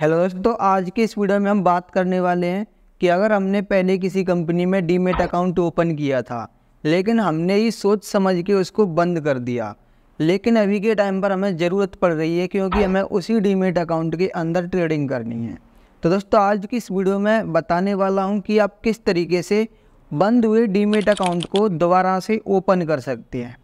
hello दोस्तों तो आज के इस वीडियो में हम बात करने वाले हैं कि अगर हमने पहले किसी कंपनी में डीमेट अकाउंट ओपन किया था लेकिन हमने ही सोच समझ के उसको बंद कर दिया लेकिन अभी के टाइम पर हमें ज़रूरत पड़ रही है क्योंकि हमें उसी डीमेट अकाउंट के अंदर ट्रेडिंग करनी है तो दोस्तों आज की इस वीडियो में बताने वाला हूँ कि आप किस तरीके से बंद हुए डीमेट अकाउंट को दोबारा से ओपन कर सकते हैं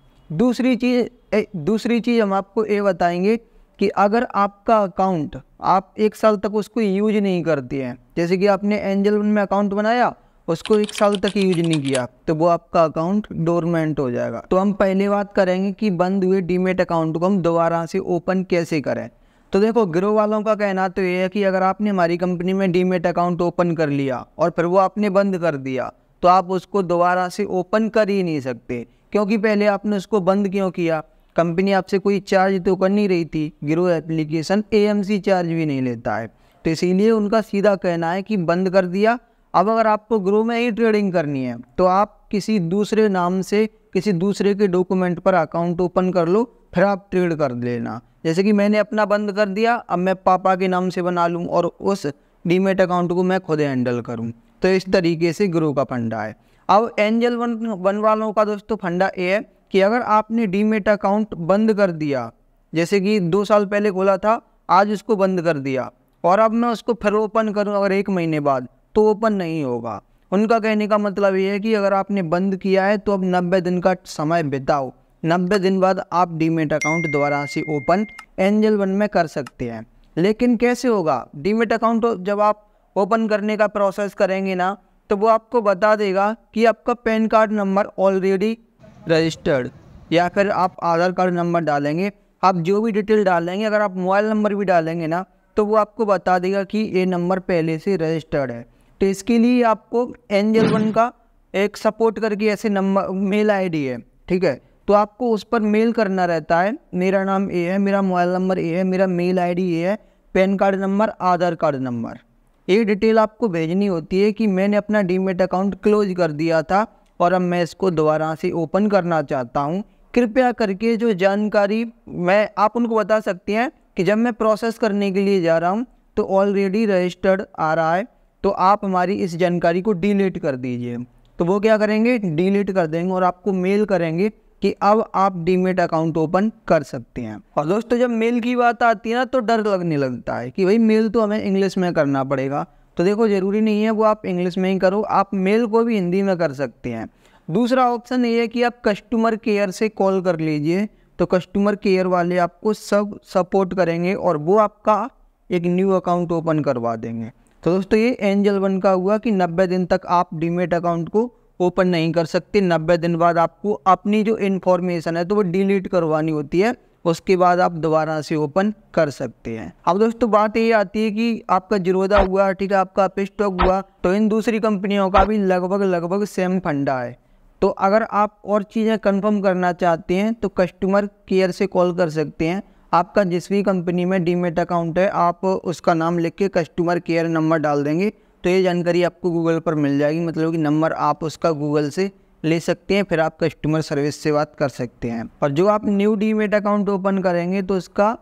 दूसरी चीज़ दूसरी चीज़ हम आपको ये बताएँगे कि अगर आपका अकाउंट आप एक साल तक उसको यूज नहीं करते हैं जैसे कि आपने एंजल वन में अकाउंट बनाया उसको एक साल तक यूज नहीं किया तो वो आपका अकाउंट डोरमेंट हो जाएगा तो हम पहले बात करेंगे कि बंद हुए डीमेट अकाउंट को हम दोबारा से ओपन कैसे करें तो देखो ग्रो वालों का कहना तो ये है कि अगर आपने हमारी कंपनी में डीमेट अकाउंट ओपन कर लिया और फिर वो आपने बंद कर दिया तो आप उसको दोबारा से ओपन कर ही नहीं सकते क्योंकि पहले आपने उसको बंद क्यों किया कंपनी आपसे कोई चार्ज तो कर नहीं रही थी गिरोह एप्लीकेशन एएमसी चार्ज भी नहीं लेता है तो इसीलिए उनका सीधा कहना है कि बंद कर दिया अब अगर आपको ग्रो में ही ट्रेडिंग करनी है तो आप किसी दूसरे नाम से किसी दूसरे के डॉक्यूमेंट पर अकाउंट ओपन कर लो फिर आप ट्रेड कर लेना जैसे कि मैंने अपना बंद कर दिया अब मैं पापा के नाम से बना लूँ और उस डीमेट अकाउंट को मैं खुद हैंडल करूँ तो इस तरीके से ग्रो का फंडा है अब एंजल वन वन वालों का दोस्तों फंडा ये है कि अगर आपने डीमेट अकाउंट बंद कर दिया जैसे कि दो साल पहले खोला था आज उसको बंद कर दिया और अब मैं उसको फिर ओपन करूँ अगर एक महीने बाद तो ओपन नहीं होगा उनका कहने का मतलब ये है कि अगर आपने बंद किया है तो अब नब्बे दिन का समय बिताओ नब्बे दिन बाद आप डीमेट अकाउंट दोबारा से ओपन एंजल वन में कर सकते हैं लेकिन कैसे होगा डीमेट अकाउंट जब आप ओपन करने का प्रोसेस करेंगे ना तो वो आपको बता देगा कि आपका PAN card number already registered या फिर आप आधार कार्ड नंबर डालेंगे आप जो भी डिटेल डालेंगे अगर आप मोबाइल नंबर भी डालेंगे ना तो वो आपको बता देगा कि ये नंबर पहले से रजिस्टर्ड है तो इसके लिए आपको एंजल वन का एक सपोर्ट करके ऐसे नंबर मेल आईडी है ठीक है तो आपको उस पर मेल करना रहता है मेरा नाम ए है मेरा मोबाइल नंबर ए है मेरा मेल आईडी ये है PAN card number Aadhaar card number ये डिटेल आपको भेजनी होती है कि मैंने अपना डीमेट अकाउंट क्लोज कर दिया था और अब मैं इसको दोबारा से ओपन करना चाहता हूँ कृपया करके जो जानकारी मैं आप उनको बता सकती हैं कि जब मैं प्रोसेस करने के लिए जा रहा हूँ तो ऑलरेडी रजिस्टर्ड आ रहा है तो आप हमारी इस जानकारी को डिलीट कर दीजिए तो वो क्या करेंगे डिलीट कर देंगे और आपको मेल करेंगे कि अब आप डीमेट अकाउंट ओपन कर सकते हैं और दोस्तों जब मेल की बात आती है ना तो डर लगने लगता है कि भाई मेल तो हमें इंग्लिश में करना पड़ेगा तो देखो ज़रूरी नहीं है वो आप इंग्लिश में ही करो आप मेल को भी हिंदी में कर सकते हैं दूसरा ऑप्शन ये है कि आप कस्टमर केयर से कॉल कर लीजिए तो कस्टमर केयर वाले आपको सब सपोर्ट करेंगे और वो आपका एक न्यू अकाउंट ओपन करवा देंगे तो दोस्तों ये एंजल वन का हुआ कि नब्बे दिन तक आप डीमेट अकाउंट को ओपन नहीं कर सकते नब्बे दिन बाद आपको अपनी जो इन्फॉर्मेशन है तो वो डिलीट करवानी होती है उसके बाद आप दोबारा से ओपन कर सकते हैं अब दोस्तों बात ये आती है कि आपका जिरोदा हुआ ठीक है आपका स्टॉक हुआ तो इन दूसरी कंपनियों का भी लगभग लगभग सेम फंडा है तो अगर आप और चीज़ें कंफर्म करना चाहते हैं तो कस्टमर केयर से कॉल कर सकते हैं आपका जिस भी कंपनी में डीमेट अकाउंट है आप उसका नाम लिख के कस्टमर केयर नंबर डाल देंगे तो ये जानकारी आपको गूगल पर मिल जाएगी मतलब कि नंबर आप उसका गूगल से ले सकते हैं फिर आप कस्टमर सर्विस से बात कर सकते हैं और जो आप न्यू डीमेट अकाउंट ओपन करेंगे तो उसका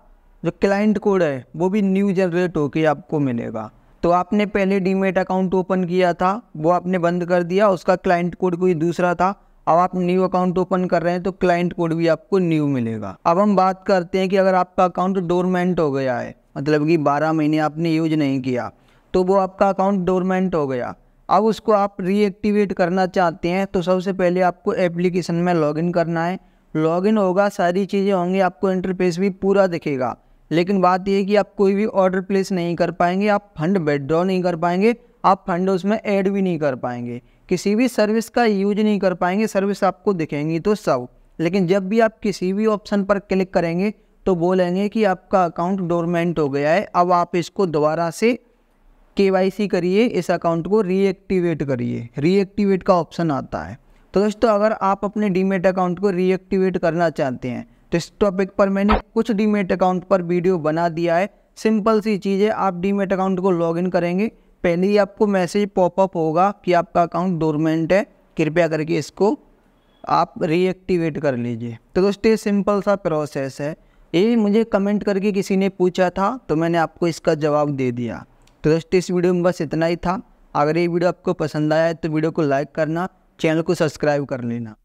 जो क्लाइंट कोड है वो भी न्यू जनरेट होके आपको मिलेगा तो आपने पहले डीमेट अकाउंट ओपन किया था वो आपने बंद कर दिया उसका क्लाइंट कोड कोई दूसरा था अब आप न्यू अकाउंट ओपन कर रहे हैं तो क्लाइंट कोड भी आपको न्यू मिलेगा अब हम बात करते हैं कि अगर आपका अकाउंट डोरमेंट हो गया है मतलब कि 12 महीने आपने यूज नहीं किया तो वो आपका अकाउंट डोरमेंट हो गया अब उसको आप रीएक्टिवेट करना चाहते हैं तो सबसे पहले आपको एप्लीकेशन में लॉगिन करना है लॉगिन होगा सारी चीज़ें होंगी आपको इंटरफेस भी पूरा दिखेगा लेकिन बात यह है कि आप कोई भी ऑर्डर प्लेस नहीं कर पाएंगे आप फंड विड्रॉ नहीं कर पाएंगे आप फंड उसमें ऐड भी नहीं कर पाएंगे किसी भी सर्विस का यूज नहीं कर पाएंगे सर्विस आपको दिखेंगी तो सब लेकिन जब भी आप किसी भी ऑप्शन पर क्लिक करेंगे तो बोलेंगे कि आपका अकाउंट डोरमेंट हो गया है अब आप इसको दोबारा से के करिए इस अकाउंट को रीएक्टिवेट करिए रीएक्टिवेट का ऑप्शन आता है तो दोस्तों अगर आप अपने डीमेट अकाउंट को रीएक्टिवेट करना चाहते हैं तो इस टॉपिक पर मैंने कुछ डीमेट अकाउंट पर वीडियो बना दिया है सिंपल सी चीज़ है आप डीमेट अकाउंट को लॉगिन करेंगे पहले ही आपको मैसेज पॉपअप होगा कि आपका अकाउंट डोरमेंट है कृपया करके इसको आप रीएक्टिवेट कर लीजिए तो दोस्तों ये सिंपल सा प्रोसेस है ये मुझे कमेंट करके किसी ने पूछा था तो मैंने आपको इसका जवाब दे दिया तो दोस्तों इस वीडियो में बस इतना ही था अगर ये वीडियो आपको पसंद आया है तो वीडियो को लाइक करना चैनल को सब्सक्राइब कर लेना